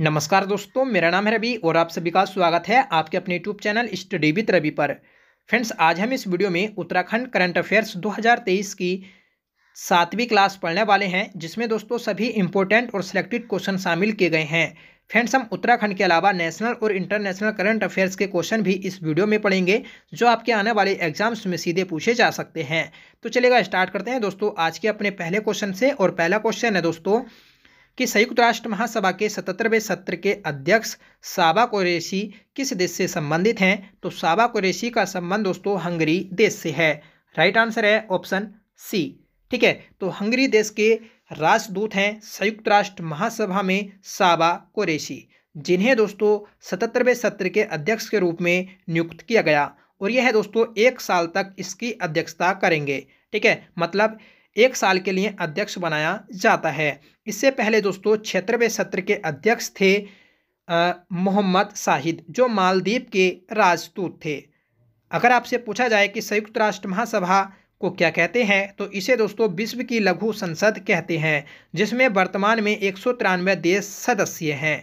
नमस्कार दोस्तों मेरा नाम है रवि और आप सभी का स्वागत है आपके अपने YouTube channel study with Ravi पर फ्रेंड्स आज हम इस वीडियो में उत्तराखंड करंट अफेयर्स 2023 की सातवीं क्लास पढ़ने वाले हैं जिसमें दोस्तों सभी इंपॉर्टेंट और सिलेक्टेड क्वेश्चन शामिल किए गए हैं फ्रेंड्स हम उत्तराखंड के अलावा नेशनल और इंटरनेशनल करंट अफेयर्स के क्वेश्चन भी इस वीडियो में पढ़ेंगे जो आपके आने वाले एग्जाम्स में सीधे पूछे जा सकते हैं तो चलेगा स्टार्ट करते हैं दोस्तों आज के अपने पहले क्वेश्चन से और पहला क्वेश्चन है दोस्तों कि संयुक्त राष्ट्र महासभा के सतहत्तरवें सत्र के अध्यक्ष साबा कुरेशी किस देश से संबंधित हैं तो साबा कुरेशी का संबंध दोस्तों हंगरी देश से है राइट आंसर है ऑप्शन सी ठीक है तो हंगरी देश के राजदूत हैं संयुक्त राष्ट्र महासभा में साबा कुरेशी जिन्हें दोस्तों सतहत्तरवें सत्र के अध्यक्ष के रूप में नियुक्त किया गया और यह दोस्तों एक साल तक इसकी अध्यक्षता करेंगे ठीक है मतलब एक साल के लिए अध्यक्ष बनाया जाता है इससे पहले दोस्तों क्षेत्रवे सत्र के अध्यक्ष थे मोहम्मद साहिद जो मालदीव के राजदूत थे अगर आपसे पूछा जाए कि संयुक्त राष्ट्र महासभा को क्या कहते हैं तो इसे दोस्तों विश्व की लघु संसद कहते हैं जिसमें वर्तमान में एक देश सदस्य हैं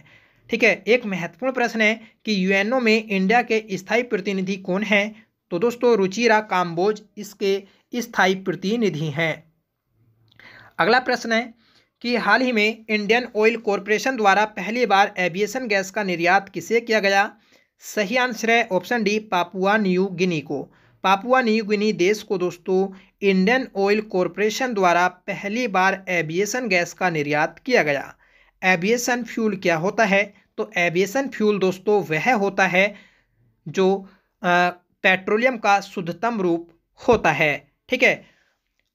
ठीक है एक महत्वपूर्ण प्रश्न है कि यूएनओ में इंडिया के स्थायी प्रतिनिधि कौन हैं तो दोस्तों रुचिरा काम्बोज इसके स्थायी प्रतिनिधि हैं अगला प्रश्न है कि हाल ही में इंडियन ऑयल कॉरपोरेशन द्वारा पहली बार एविएशन गैस का निर्यात किसे किया गया सही आंसर है option D Papua New Guinea को पापुआ न्यू गिनी देश को दोस्तों इंडियन ऑयल कॉरपोरेशन द्वारा पहली बार एविएशन गैस का निर्यात किया गया एविएशन फ्यूल क्या होता है तो एविएशन फ्यूल दोस्तों वह होता है जो पेट्रोलियम का शुद्धतम रूप होता है ठीक है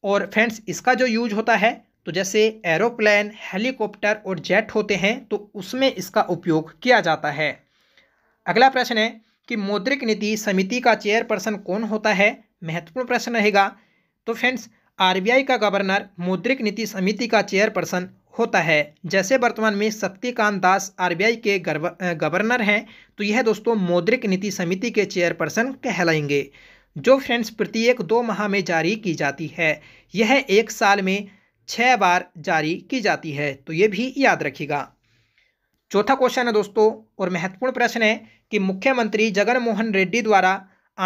और फ्रेंड्स इसका जो यूज होता है तो जैसे एरोप्लेन हेलीकॉप्टर और जेट होते हैं तो उसमें इसका उपयोग किया जाता है अगला प्रश्न है कि मौद्रिक नीति समिति का चेयरपर्सन कौन होता है महत्वपूर्ण प्रश्न रहेगा तो फ्रेंड्स आरबीआई का गवर्नर मौद्रिक नीति समिति का चेयरपर्सन होता है जैसे वर्तमान में शक्तिकांत दास आरबीआई के गवर्नर हैं तो यह दोस्तों मौद्रिक नीति समिति के चेयरपर्सन कहलाएंगे जो फ्रेंड्स प्रत्येक दो माह में जारी की जाती है यह एक साल में छः बार जारी की जाती है तो ये भी याद रखिएगा चौथा क्वेश्चन है दोस्तों और महत्वपूर्ण प्रश्न है कि मुख्यमंत्री जगन मोहन रेड्डी द्वारा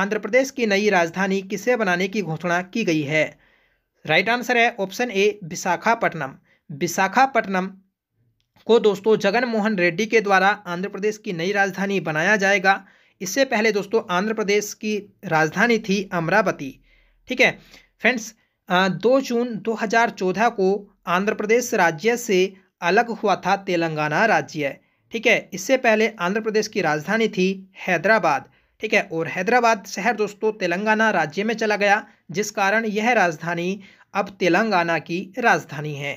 आंध्र प्रदेश की नई राजधानी किसे बनाने की घोषणा की गई है राइट आंसर है ऑप्शन ए विशाखापट्टनम विशाखापट्टनम को दोस्तों जगन मोहन रेड्डी के द्वारा आंध्र प्रदेश की नई राजधानी बनाया जाएगा इससे पहले दोस्तों आंध्र प्रदेश की राजधानी थी अमरावती ठीक है फ्रेंड्स दो जून 2014 को आंध्र प्रदेश राज्य से अलग हुआ था तेलंगाना राज्य ठीक है इससे पहले आंध्र प्रदेश की राजधानी थी हैदराबाद ठीक है और हैदराबाद शहर दोस्तों तेलंगाना राज्य में चला गया जिस कारण यह राजधानी अब तेलंगाना की राजधानी है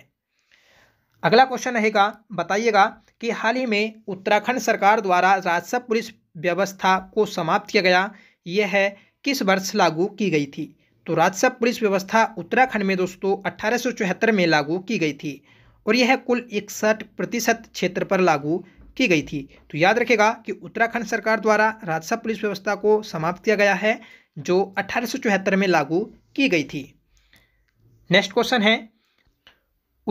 अगला क्वेश्चन रहेगा बताइएगा कि हाल ही में उत्तराखंड सरकार द्वारा राजस्व पुलिस व्यवस्था को समाप्त किया गया यह है किस वर्ष लागू की गई थी तो राजसभा पुलिस व्यवस्था उत्तराखंड में दोस्तों अठारह में लागू की गई थी और यह कुल इकसठ प्रतिशत क्षेत्र पर लागू की गई थी तो याद रखेगा कि उत्तराखंड सरकार द्वारा राजसभा पुलिस व्यवस्था को समाप्त किया गया है जो अठारह में लागू की गई थी नेक्स्ट क्वेश्चन है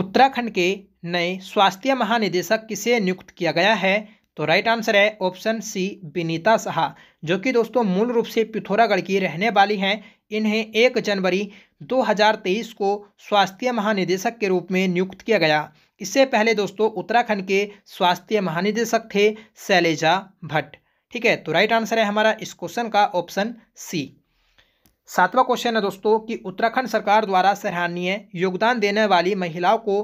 उत्तराखंड के नए स्वास्थ्य महानिदेशक किसे नियुक्त किया गया है तो राइट आंसर है ऑप्शन सी विनीता शाह जो कि दोस्तों मूल रूप से पिथौरागढ़ की रहने वाली हैं इन्हें एक जनवरी 2023 को स्वास्थ्य महानिदेशक के रूप में नियुक्त किया गया इससे पहले दोस्तों उत्तराखंड के स्वास्थ्य महानिदेशक थे शैलेजा भट्ट ठीक है तो राइट आंसर है हमारा इस क्वेश्चन का ऑप्शन सी सातवां क्वेश्चन है दोस्तों कि उत्तराखंड सरकार द्वारा सराहनीय योगदान देने वाली महिलाओं को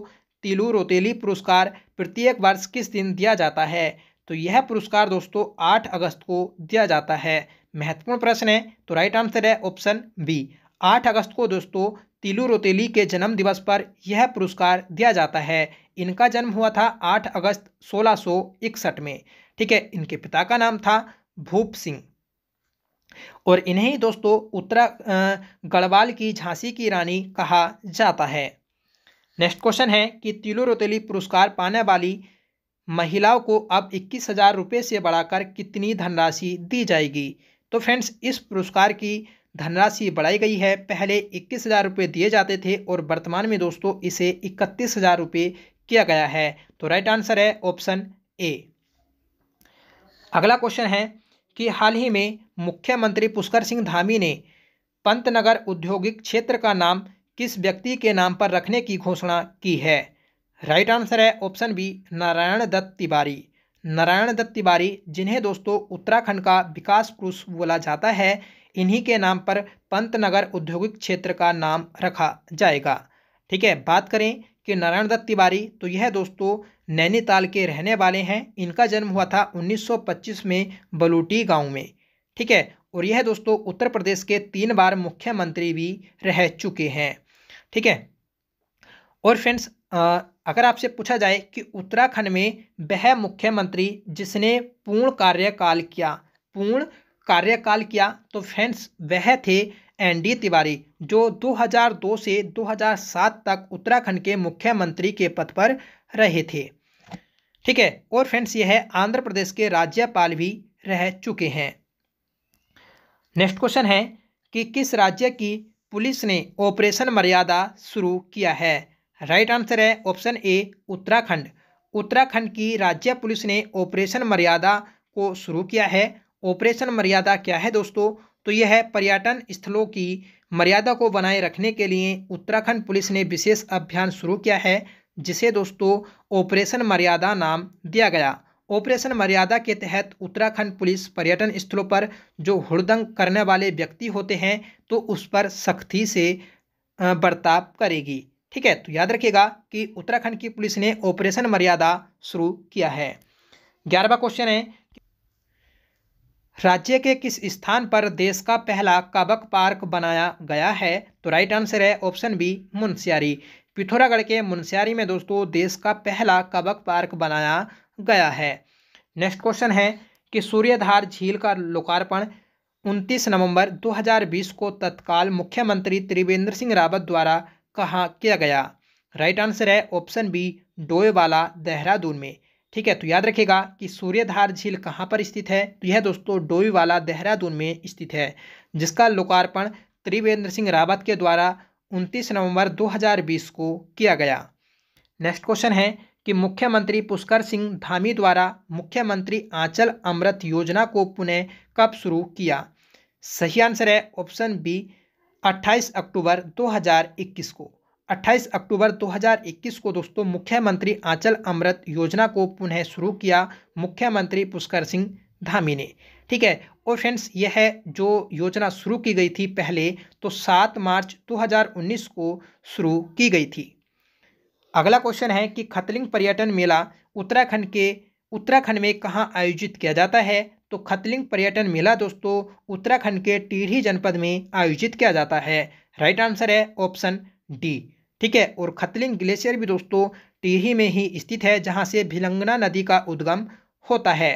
तिलू रोतेली पुरस्कार प्रत्येक वर्ष किस दिन दिया जाता है तो यह पुरस्कार दोस्तों आठ अगस्त को दिया जाता है महत्वपूर्ण प्रश्न है तो राइट आंसर है ऑप्शन बी आठ अगस्त को दोस्तों तिलू रोतेली के जन्म दिवस पर यह पुरस्कार दिया जाता है इनका जन्म हुआ था आठ अगस्त सोलह में ठीक है इनके पिता का नाम था भूप सिंह और इन्हें ही दोस्तों उत्तरा गढ़वाल की झांसी की रानी कहा जाता है नेक्स्ट क्वेश्चन है कि तिलू रोतेली पुरस्कार पाने वाली महिलाओं को अब इक्कीस हज़ार रुपये से बढ़ाकर कितनी धनराशि दी जाएगी तो फ्रेंड्स इस पुरस्कार की धनराशि बढ़ाई गई है पहले इक्कीस हज़ार रुपये दिए जाते थे और वर्तमान में दोस्तों इसे इकतीस हज़ार रुपये किया गया है तो राइट आंसर है ऑप्शन ए अगला क्वेश्चन है कि हाल ही में मुख्यमंत्री पुष्कर सिंह धामी ने पंतनगर औद्योगिक क्षेत्र का नाम किस व्यक्ति के नाम पर रखने की घोषणा की है राइट आंसर है ऑप्शन बी नारायण दत्त तिवारी नारायण दत्त तिवारी जिन्हें दोस्तों उत्तराखंड का विकास पुरुष बोला जाता है इन्हीं के नाम पर पंतनगर औद्योगिक क्षेत्र का नाम रखा जाएगा ठीक है बात करें कि नारायण दत्त तिवारी तो यह दोस्तों नैनीताल के रहने वाले हैं इनका जन्म हुआ था 1925 में बलूटी गांव में ठीक है और यह दोस्तों उत्तर प्रदेश के तीन बार मुख्यमंत्री भी रह चुके हैं ठीक है और फ्रेंड्स अगर आपसे पूछा जाए कि उत्तराखंड में वह मुख्यमंत्री जिसने पूर्ण कार्यकाल किया पूर्ण कार्यकाल किया तो फ्रेंड्स वह थे एन डी तिवारी जो 2002 से 2007 तक उत्तराखंड के मुख्यमंत्री के पद पर रहे थे ठीक है और फ्रेंड्स यह आंध्र प्रदेश के राज्यपाल भी रह चुके हैं नेक्स्ट क्वेश्चन है कि किस राज्य की पुलिस ने ऑपरेशन मर्यादा शुरू किया है राइट आंसर है ऑप्शन ए उत्तराखंड उत्तराखंड की राज्य पुलिस ने ऑपरेशन मर्यादा को शुरू किया है ऑपरेशन मर्यादा क्या है दोस्तों तो यह है पर्यटन स्थलों की मर्यादा को बनाए रखने के लिए उत्तराखंड पुलिस ने विशेष अभियान शुरू किया है जिसे दोस्तों ऑपरेशन मर्यादा नाम दिया गया ऑपरेशन मर्यादा के तहत उत्तराखंड पुलिस पर्यटन स्थलों पर जो हुड़दंग करने वाले व्यक्ति होते हैं तो उस पर सख्ती से बर्ताव करेगी ठीक है तो याद रखिएगा कि उत्तराखंड की पुलिस ने ऑपरेशन मर्यादा शुरू किया है ग्यारहवा क्वेश्चन है राज्य के किस स्थान पर देश का पहला कबक पार्क बनाया गया है तो राइट आंसर है ऑप्शन बी मुनस्यारी पिथौरागढ़ के मुनस्यारी में दोस्तों देश का पहला कबक पार्क बनाया गया है नेक्स्ट क्वेश्चन है कि सूर्यधार झील का लोकार्पण 29 नवंबर 2020 को तत्काल मुख्यमंत्री त्रिवेंद्र सिंह रावत द्वारा कहाँ किया गया राइट आंसर है ऑप्शन बी डोएवाला देहरादून में ठीक है तो याद रखिएगा कि सूर्यधार झील कहाँ पर स्थित है तो यह दोस्तों डोईवाला देहरादून में स्थित है जिसका लोकार्पण त्रिवेंद्र सिंह रावत के द्वारा 29 नवंबर 2020 को किया गया नेक्स्ट क्वेश्चन है कि मुख्यमंत्री पुष्कर सिंह धामी द्वारा मुख्यमंत्री आंचल अमृत योजना को पुनः कब शुरू किया सही आंसर है ऑप्शन बी 28 अक्टूबर 2021 को 28 अक्टूबर 2021 को दोस्तों मुख्यमंत्री आंचल अमृत योजना को पुनः शुरू किया मुख्यमंत्री पुष्कर सिंह धामी ने ठीक है और फ्रेंड्स यह है जो योजना शुरू की गई थी पहले तो 7 मार्च 2019 को शुरू की गई थी अगला क्वेश्चन है कि खतलिंग पर्यटन मेला उत्तराखंड के उत्तराखंड में कहाँ आयोजित किया जाता है तो खतलिंग पर्यटन मेला दोस्तों उत्तराखंड के टीढ़ी जनपद में आयोजित किया जाता है राइट आंसर है ऑप्शन डी ठीक है और खतलिंग ग्लेशियर भी दोस्तों टीढ़ी में ही स्थित है जहाँ से भिलंगना नदी का उद्गम होता है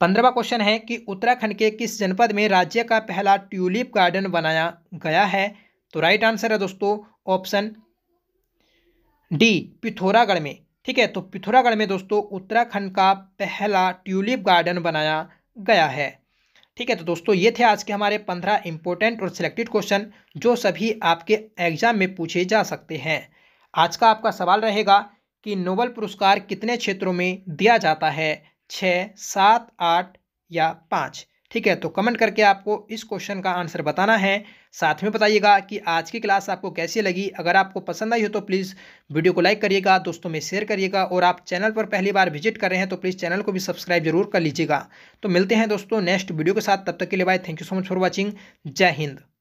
पंद्रवा क्वेश्चन है कि उत्तराखंड के किस जनपद में राज्य का पहला ट्यूलिप गार्डन बनाया गया है तो राइट आंसर है दोस्तों ऑप्शन डी पिथौरागढ़ में ठीक है तो पिथौरागढ़ में दोस्तों उत्तराखंड का पहला ट्यूलिप गार्डन बनाया गया है ठीक है तो दोस्तों ये थे आज के हमारे पंद्रह इंपॉर्टेंट और सिलेक्टेड क्वेश्चन जो सभी आपके एग्जाम में पूछे जा सकते हैं आज का आपका सवाल रहेगा कि नोबल पुरस्कार कितने क्षेत्रों में दिया जाता है छः सात आठ या पाँच ठीक है तो कमेंट करके आपको इस क्वेश्चन का आंसर बताना है साथ में बताइएगा कि आज की क्लास आपको कैसी लगी अगर आपको पसंद आई हो तो प्लीज़ वीडियो को लाइक करिएगा दोस्तों में शेयर करिएगा और आप चैनल पर पहली बार विजिट कर रहे हैं तो प्लीज़ चैनल को भी सब्सक्राइब जरूर कर लीजिएगा तो मिलते हैं दोस्तों नेक्स्ट वीडियो के साथ तब तक के लिए bye thank you so much for watching जय हिंद